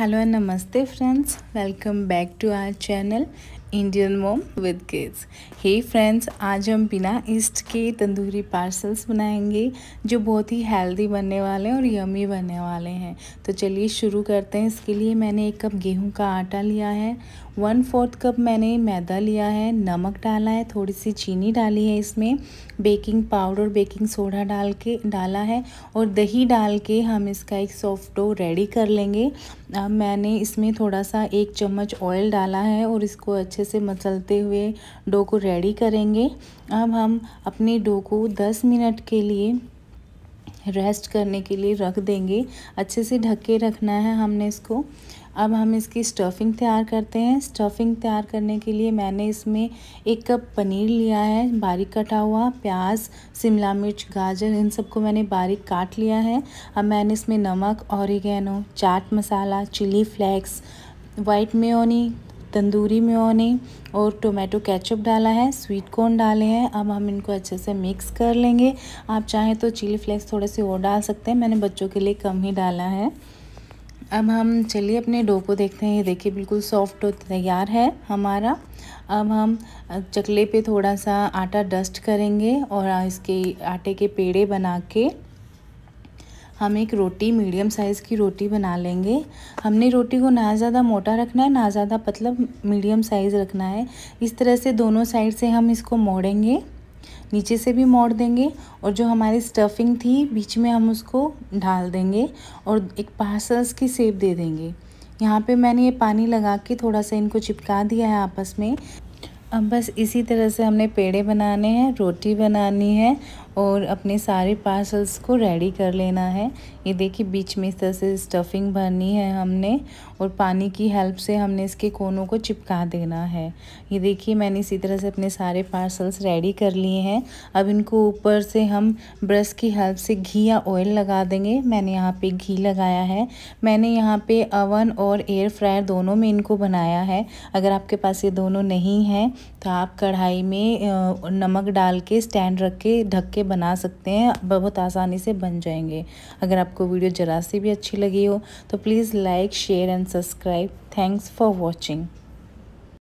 hello and namaste friends welcome back to our channel Indian mom with kids hey friends आज हम बिना east के tandoori parcels बनाएंगे जो बहुत ही हेल्दी बनने वाले हैं और यमी बनने वाले हैं तो चलिए शुरू करते हैं इसके लिए मैंने एक कप गेहूं का आटा लिया है वन फोर्थ कप मैंने मैदा लिया है नमक डाला है थोड़ी सी चीनी डाली है इसमें बेकिंग पाउडर बेकिंग सोडा डाल के डाला है और दही डाल के हम इसका एक सॉफ्ट डो रेडी कर लेंगे अब मैंने इसमें थोड़ा सा एक चम्मच ऑयल डाला है और इसको अच्छे अच्छे से मसलते हुए डो को रेडी करेंगे अब हम अपने डो को दस मिनट के लिए रेस्ट करने के लिए रख देंगे अच्छे से ढक के रखना है हमने इसको अब हम इसकी स्टफिंग तैयार करते हैं स्टफिंग तैयार करने के लिए मैंने इसमें एक कप पनीर लिया है बारीक कटा हुआ प्याज शिमला मिर्च गाजर इन सबको मैंने बारीक काट लिया है अब मैंने इसमें नमक औरिगेनो चाट मसाला chilli flakes white mayonnaise tandoori मोने और टोमेटो केचप डाला है स्वीट कॉर्न डाले हैं अब हम इनको अच्छे से मिक्स कर लेंगे आप चाहें तो चिली फ्लेक्स थोड़े से और डाल सकते हैं मैंने बच्चों के लिए कम ही डाला है अब हम चलिए अपने डो को देखते हैं ये देखिए बिल्कुल सॉफ्ट और तैयार है हमारा अब हम चकले पे थोड़ा सा आटा डस्ट करेंगे और इसके आटे के पेड़े बना के हम एक रोटी मीडियम साइज़ की रोटी बना लेंगे हमने रोटी को ना ज़्यादा मोटा रखना है ना ज़्यादा पतला मीडियम साइज़ रखना है इस तरह से दोनों साइड से हम इसको मोड़ेंगे नीचे से भी मोड़ देंगे और जो हमारी स्टफिंग थी बीच में हम उसको ढाल देंगे और एक पार्सल्स की सेप दे देंगे यहाँ पे मैंने ये पानी लगा के थोड़ा सा इनको चिपका दिया है आपस में अब बस इसी तरह से हमने पेड़े बनाने हैं रोटी बनानी है और अपने सारे पार्सल्स को रेडी कर लेना है ये देखिए बीच में इस तरह से स्टफिंग भरनी है हमने और पानी की हेल्प से हमने इसके कोनों को चिपका देना है ये देखिए मैंने इसी तरह से अपने सारे पार्सल्स रेडी कर लिए हैं अब इनको ऊपर से हम ब्रश की हेल्प से घी या ऑयल लगा देंगे मैंने यहाँ पे घी लगाया है मैंने यहाँ पे अवन और एयर फ्रायर दोनों में इनको बनाया है अगर आपके पास ये दोनों नहीं हैं तो आप कढ़ाई में नमक डाल के स्टैंड रख के ढक के बना सकते हैं बहुत आसानी से बन जाएंगे अगर आपको वीडियो ज़रा सी भी अच्छी लगी हो तो please like share and subscribe thanks for watching